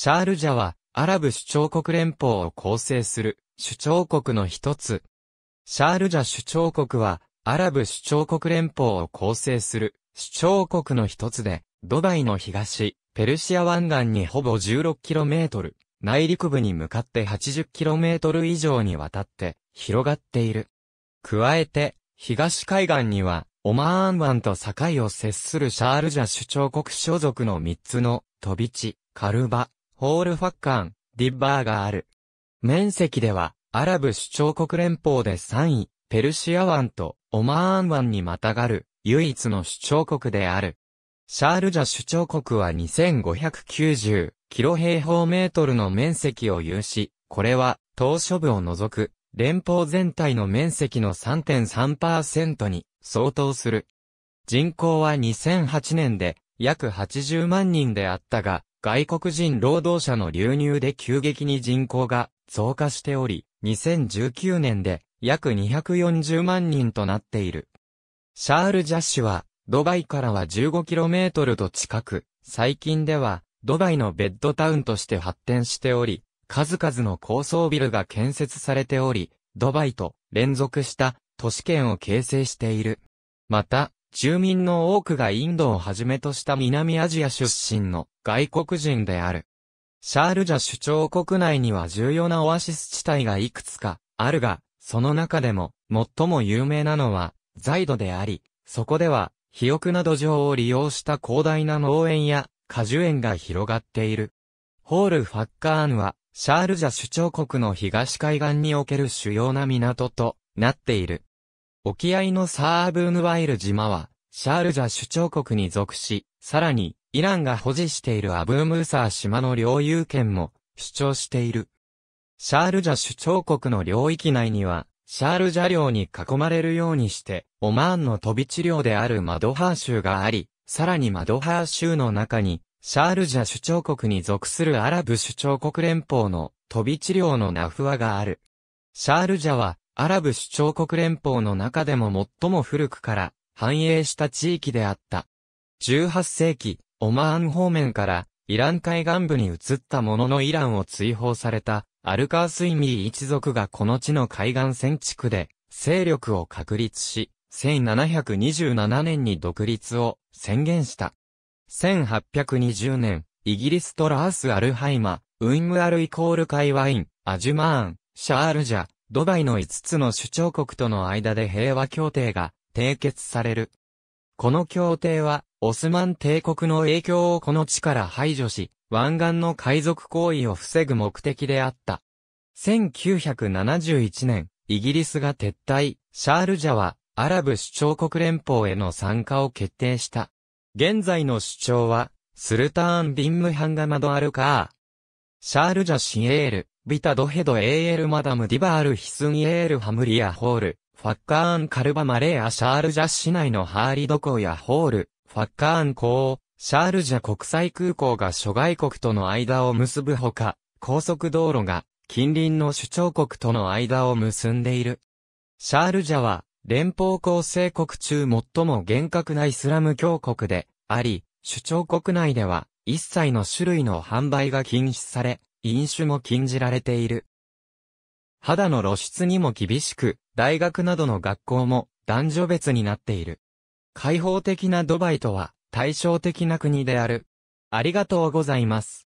シャールジャは、アラブ首長国連邦を構成する、首長国の一つ。シャールジャ首長国は、アラブ首長国連邦を構成する、首長国の一つで、ドバイの東、ペルシア湾岸にほぼ 16km、内陸部に向かって 80km 以上にわたって広がっている。加えて、東海岸には、オマーン湾と境を接するシャールジャ首長国所属の3つの、飛び地、カルバ、ホールファッカン、ディッバーがある。面積では、アラブ首長国連邦で3位、ペルシア湾とオマーン湾にまたがる、唯一の首長国である。シャールジャ首長国は2590キロ平方メートルの面積を有し、これは島しょ部を除く連邦全体の面積の3.3%に相当する。人口は2008年で約80万人であったが、外国人労働者の流入で急激に人口が増加しており、2019年で約240万人となっている。シャール・ジャッシュは、ドバイからは 15km と近く、最近では、ドバイのベッドタウンとして発展しており、数々の高層ビルが建設されており、ドバイと連続した都市圏を形成している。また、住民の多くがインドをはじめとした南アジア出身の外国人である。シャールジャ首長国内には重要なオアシス地帯がいくつかあるが、その中でも最も有名なのはザイドであり、そこでは肥沃な土壌を利用した広大な農園や果樹園が広がっている。ホール・ファッカーンはシャールジャ首長国の東海岸における主要な港となっている。沖合のサーブーヌワイル島は、シャールジャ首長国に属し、さらに、イランが保持しているアブームーサー島の領有権も主張している。シャールジャ首長国の領域内には、シャールジャ領に囲まれるようにして、オマーンの飛び地領であるマドハー州があり、さらにマドハー州の中に、シャールジャ首長国に属するアラブ首長国連邦の飛び地領のナフワがある。シャールジャは、アラブ首長国連邦の中でも最も古くから繁栄した地域であった。18世紀、オマーン方面からイラン海岸部に移ったもののイランを追放されたアルカースイミー一族がこの地の海岸線地区で勢力を確立し、1727年に独立を宣言した。1820年、イギリストラース・アルハイマ、ウイム・アルイコール・カイワイン、アジュマーン、シャールジャ、ドバイの5つの主張国との間で平和協定が締結される。この協定は、オスマン帝国の影響をこの地から排除し、湾岸の海賊行為を防ぐ目的であった。1971年、イギリスが撤退、シャールジャは、アラブ首長国連邦への参加を決定した。現在の首長は、スルターン・ビンムハンガマド・アルカー。シャールジャ・シエール、ビタドヘドエーエルマダムディバールヒスンエールハムリアホール、ファッカーンカルバマレーアシャールジャ市内のハーリド港やホール、ファッカーン港、シャールジャ国際空港が諸外国との間を結ぶほか、高速道路が近隣の首長国との間を結んでいる。シャールジャは連邦構成国中最も厳格なイスラム教国であり、首長国内では一切の種類の販売が禁止され、飲酒も禁じられている。肌の露出にも厳しく、大学などの学校も男女別になっている。開放的なドバイとは対照的な国である。ありがとうございます。